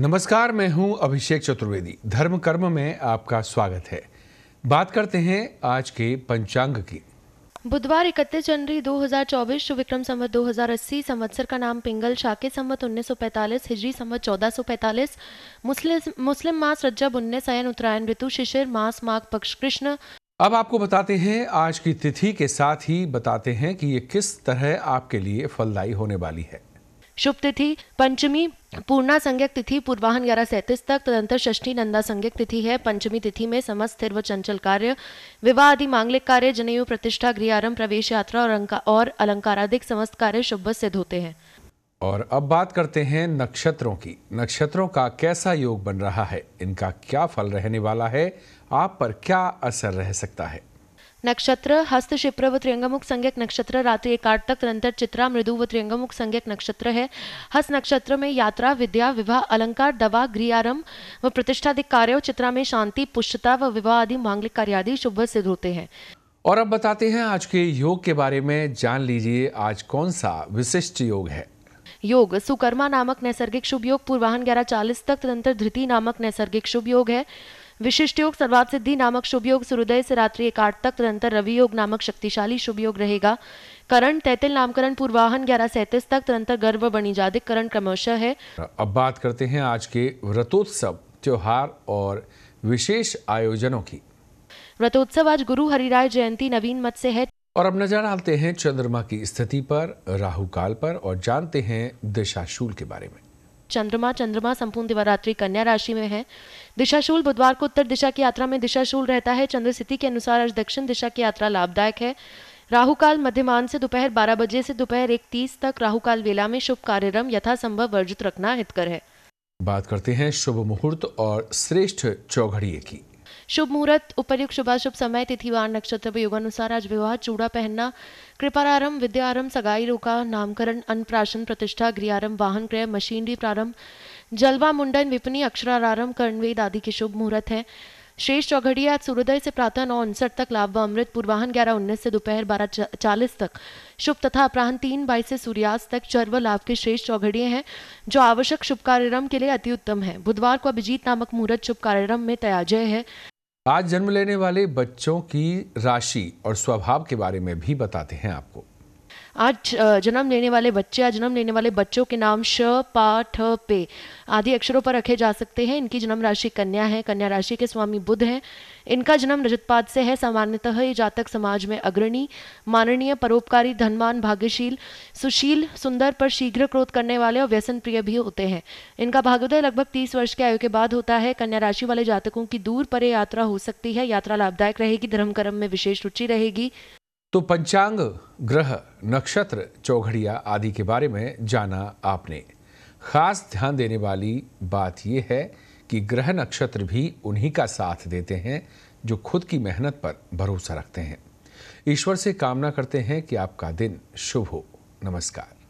नमस्कार मैं हूं अभिषेक चतुर्वेदी धर्म कर्म में आपका स्वागत है बात करते हैं आज के पंचांग की बुधवार 31 जनवरी 2024 हजार विक्रम संवत 2080 संवत्सर का नाम पिंगल शाके संवत 1945 हिजरी संवत 1445 मुस्लिम मुस्लिम मास रज्जब उन्नीस अयन उत्तरायण ऋतु शिशिर मास माघ पक्ष कृष्ण अब आपको बताते हैं आज की तिथि के साथ ही बताते हैं कि ये किस तरह आपके लिए फलदायी होने वाली है शुभ तिथि पंचमी पूर्णा संज्ञक तिथि पूर्वाहन ग्यारह सैंतीस तक तदंतर षष्ठी नंदा संज्ञक तिथि है पंचमी तिथि में समस्त स्थिर व चंचल कार्य विवाह आदि मांगलिक कार्य जनयु प्रतिष्ठा गृह आरंभ प्रवेश यात्रा और अंका और अलंकाराधिक समस्त कार्य शुभ सिद्ध होते हैं और अब बात करते हैं नक्षत्रों की नक्षत्रों का कैसा योग बन रहा है इनका क्या फल रहने वाला है आप पर क्या असर रह सकता है नक्षत्र हस्तक्षिप्र व त्रियंगमुख संज्ञक नक्षत्र रात्रि तक निरंतर चित्रा मृदु व त्रियंगमुख संज्ञक नक्षत्र है हस्त नक्षत्र में यात्रा विद्या विवाह अलंकार दवा गृहारंभ व प्रतिष्ठाधिक कार्यो चित्रा में शांति पुष्टता व विवाह आदि मांगलिक कार्य आदि शुभ सिद्ध होते हैं और अब बताते हैं आज के योग के बारे में जान लीजिए आज कौन सा विशिष्ट योग है योग सुकर्मा नामक नैसर्गिक शुभ योग पूर्वाहन ग्यारह चालीस तक तदंतर धृति नामक नैसर्गिक शुभ योग है विशिष्ट योग सर्वात सिद्धि नामक शुभ योग सूर्योदय से रात्रि एक आठ तक तदंतर रवि योग नामक शक्तिशाली शुभ योग रहेगा करण तैतिल नामकरण पूर्वाहन ग्यारह सैतीस तक तदंतर गर्भ बणिजादिक करण क्रमशः है अब बात करते हैं आज के व्रतोत्सव त्योहार और विशेष आयोजनों की व्रतोत्सव आज गुरु हरिराय जयंती नवीन मत से है और अब नजर डालते हैं चंद्रमा की स्थिति पर राहु काल पर और जानते हैं दिशाशूल के बारे में चंद्रमा चंद्रमा संपूर्ण दिवारात्रि कन्या राशि में है दिशाशूल बुधवार को उत्तर दिशा की यात्रा में दिशाशूल रहता है चंद्र स्थिति के अनुसार आज दक्षिण दिशा की यात्रा लाभदायक है राहु काल मध्यमान से दोपहर बारह बजे से दोपहर एक तीस तक राहु काल वेला में शुभ कार्यक्रम यथासंभव वर्जित रखना हितकर है बात करते हैं शुभ मुहूर्त और श्रेष्ठ चौघड़िए की शुभ मुहूर्त उपयुक्त शुभाशुभ समय तिथिवार नक्षत्र व आज विवाह चूड़ा पहनना कृपारंभ विद्यारंभ सगाई रोका नामकरण अन्नप्राशन प्रतिष्ठा गृहारंभ वाहन क्रय मशीनरी प्रारंभ जलवा मुंडन विपनी अक्षरारंभ कर्णवेद आदि के शुभ मुहूर्त है शेष चौघड़ी आज सूर्योदय से प्रातः नौ उनसठ तक लाभ व अमृत पूर्वाहन ग्यारह उन्नीस से दोपहर बारह चालीस तक शुभ तथा अपराहन तीन बाईस से सूर्यास्त तक चर्व लाभ के शेष चौघड़िए हैं जो आवश्यक शुभ कार्यक्रम के लिए अति उत्तम है बुधवार को अभिजीत नामक मुहूर्त शुभ कार्यक्रम में तयाजय है आज जन्म लेने वाले बच्चों की राशि और स्वभाव के बारे में भी बताते हैं आपको आज जन्म लेने वाले बच्चे या जन्म लेने वाले बच्चों के नाम श पा ठ पे आदि अक्षरों पर रखे जा सकते हैं इनकी जन्म राशि कन्या है कन्या राशि के स्वामी बुद्ध हैं इनका जन्म रजतपाद से है सामान्यतः ये जातक समाज में अग्रणी माननीय परोपकारी धनवान भाग्यशील सुशील सुंदर पर शीघ्र क्रोध करने वाले और व्यसन प्रिय भी होते हैं इनका भाग्योदय लगभग तीस वर्ष के आयु के बाद होता है कन्या राशि वाले जातकों की दूर परे यात्रा हो सकती है यात्रा लाभदायक रहेगी धर्म कर्म में विशेष रुचि रहेगी तो पंचांग ग्रह नक्षत्र चौघड़िया आदि के बारे में जाना आपने खास ध्यान देने वाली बात यह है कि ग्रह नक्षत्र भी उन्हीं का साथ देते हैं जो खुद की मेहनत पर भरोसा रखते हैं ईश्वर से कामना करते हैं कि आपका दिन शुभ हो नमस्कार